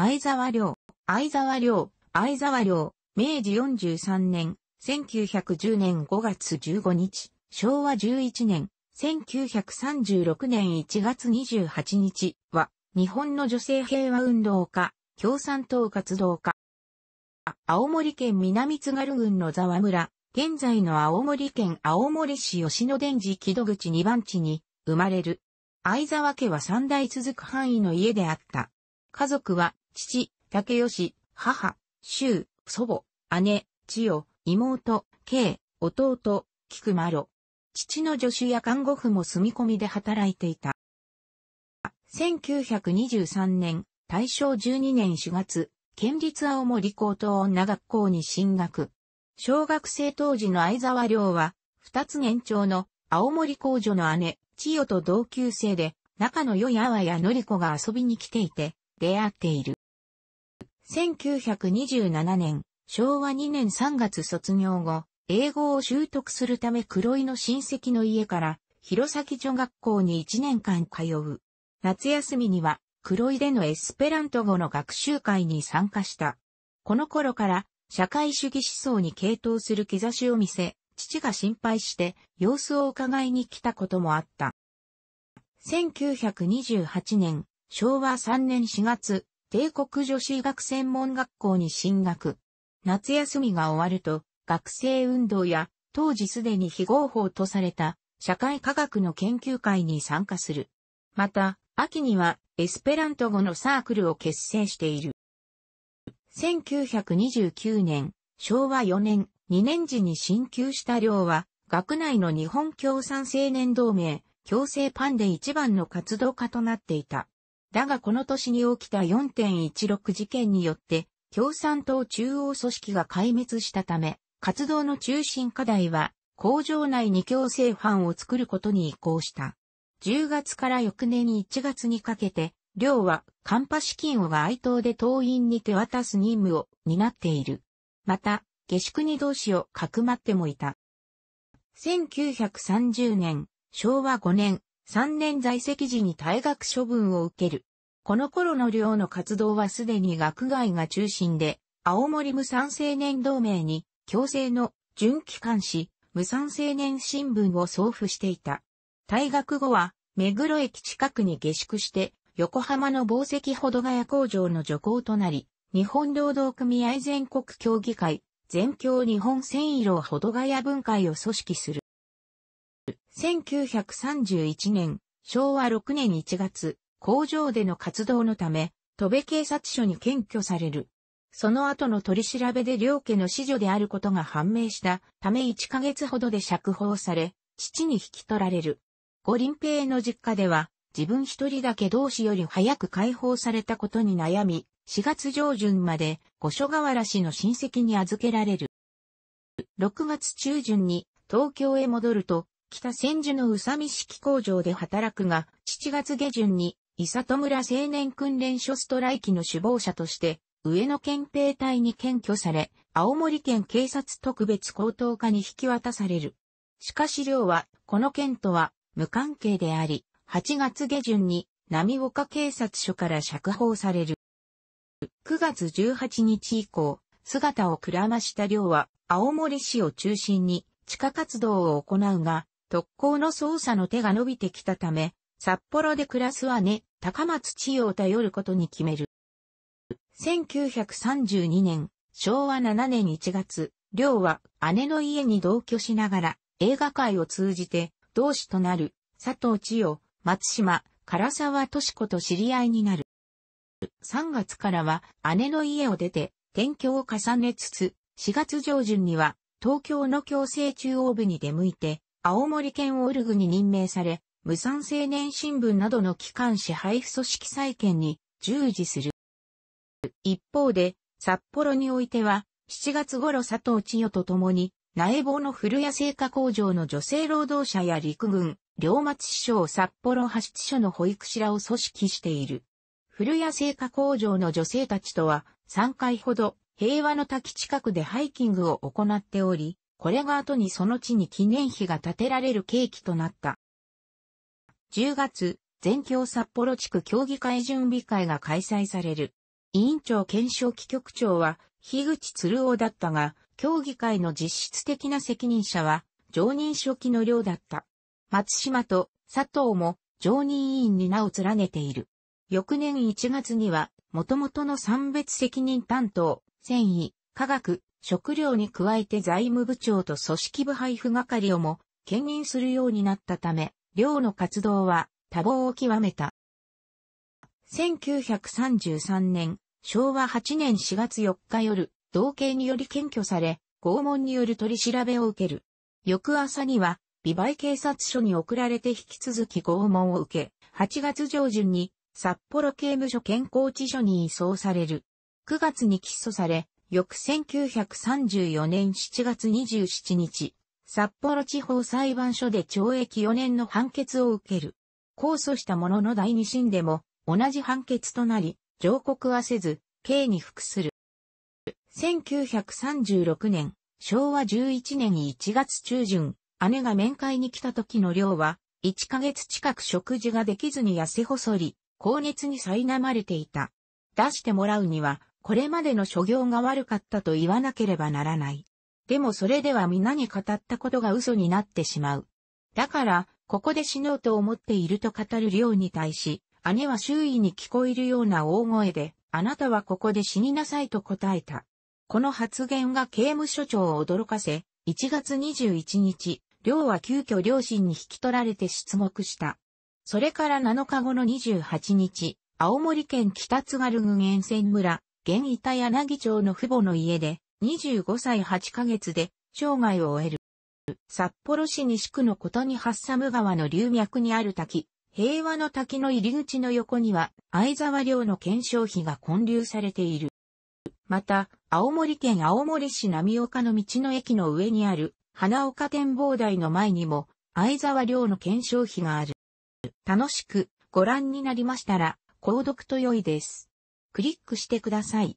相沢良、相沢良、相沢良、明治43年、1910年5月15日、昭和11年、1936年1月28日は、日本の女性平和運動家、共産党活動家。青森県南津軽郡の沢村、現在の青森県青森市吉野電寺木戸口2番地に生まれる。相沢家は三代続く範囲の家であった。家族は父、竹吉、母、周、祖母、姉、千代、妹、慶、弟、菊丸。父の助手や看護婦も住み込みで働いていた。1923年、大正12年4月、県立青森高等女学校に進学。小学生当時の相沢亮は、二つ年長の青森工女の姉、千代と同級生で、仲の良い阿波やのり子が遊びに来ていて、出会っている。1927年、昭和2年3月卒業後、英語を習得するため黒井の親戚の家から、弘前女学校に1年間通う。夏休みには、黒井でのエスペラント語の学習会に参加した。この頃から、社会主義思想に傾倒する兆しを見せ、父が心配して、様子を伺いに来たこともあった。1928年、昭和3年4月、帝国女子医学専門学校に進学。夏休みが終わると、学生運動や、当時すでに非合法とされた、社会科学の研究会に参加する。また、秋には、エスペラント語のサークルを結成している。1929年、昭和4年、2年時に進級した寮は、学内の日本共産青年同盟、共生パンで一番の活動家となっていた。だがこの年に起きた4.16事件によって、共産党中央組織が壊滅したため、活動の中心課題は、工場内に強制犯を作ることに移行した。10月から翌年1月にかけて、両は、カンパ資金を街頭で党員に手渡す任務を担っている。また、下宿に同士をかくまってもいた。1930年、昭和5年、3年在籍時に退学処分を受ける。この頃の寮の活動はすでに学外が中心で、青森無産青年同盟に、強制の準機関士無産青年新聞を送付していた。退学後は、目黒駅近くに下宿して、横浜の宝石ほどがや工場の助行となり、日本労働組合全国協議会、全協日本繊維労ほどがや分会を組織する。1931年、昭和6年1月、工場での活動のため、戸部警察署に検挙される。その後の取り調べで両家の子女であることが判明したため1ヶ月ほどで釈放され、父に引き取られる。五輪平の実家では、自分一人だけ同志より早く解放されたことに悩み、4月上旬まで五所川原氏の親戚に預けられる。6月中旬に東京へ戻ると、北千住の宇佐美式工場で働くが、7月下旬に、伊里村青年訓練所ストライキの首謀者として、上野憲兵隊に検挙され、青森県警察特別高等課に引き渡される。しかし寮は、この件とは無関係であり、8月下旬に、波岡警察署から釈放される。9月18日以降、姿をくらました寮は、青森市を中心に地下活動を行うが、特攻の捜査の手が伸びてきたため、札幌で暮らす姉、高松千代を頼ることに決める。1932年、昭和7年1月、両は姉の家に同居しながら映画界を通じて同志となる佐藤千代、松島、唐沢敏子と知り合いになる。3月からは姉の家を出て転居を重ねつつ、4月上旬には東京の強制中央部に出向いて青森県オルグに任命され、無産青年新聞などの機関紙配布組織再建に従事する。一方で、札幌においては、7月頃佐藤千代と共に、苗棒の古谷製菓工場の女性労働者や陸軍、両松市匠札幌派出所の保育士らを組織している。古谷製菓工場の女性たちとは、3回ほど、平和の滝近くでハイキングを行っており、これが後にその地に記念碑が建てられる契機となった。10月、全教札幌地区協議会準備会が開催される。委員長検証機局長は、樋口鶴夫だったが、協議会の実質的な責任者は、常任書記の寮だった。松島と佐藤も常任委員に名を連ねている。翌年1月には、元々の産別責任担当、繊維、科学、食料に加えて財務部長と組織部配布係をも兼任するようになったため、寮の活動は多忙を極めた。1933年、昭和8年4月4日夜、同刑により検挙され、拷問による取り調べを受ける。翌朝には、美媒警察署に送られて引き続き拷問を受け、8月上旬に札幌刑務所健康地所に移送される。9月に起訴され、翌1934年7月27日、札幌地方裁判所で懲役4年の判決を受ける。控訴したものの第二審でも同じ判決となり、上告はせず、刑に服する。1936年、昭和11年1月中旬、姉が面会に来た時の量は、1ヶ月近く食事ができずに痩せ細り、高熱に苛まれていた。出してもらうには、これまでの所業が悪かったと言わなければならない。でもそれでは皆に語ったことが嘘になってしまう。だから、ここで死のうと思っていると語る量に対し、姉は周囲に聞こえるような大声で、あなたはここで死になさいと答えた。この発言が刑務所長を驚かせ、1月21日、亮は急遽両親に引き取られて出目した。それから7日後の28日、青森県北津軽郡沿線村、現板柳町の父母の家で、25歳8ヶ月で、生涯を終える。札幌市西区の小谷ハッサム川の流脈にある滝、平和の滝の入り口の横には、藍沢寮の検証費が混流されている。また、青森県青森市浪岡の道の駅の上にある、花岡展望台の前にも、藍沢寮の検証費がある。楽しくご覧になりましたら、購読と良いです。クリックしてください。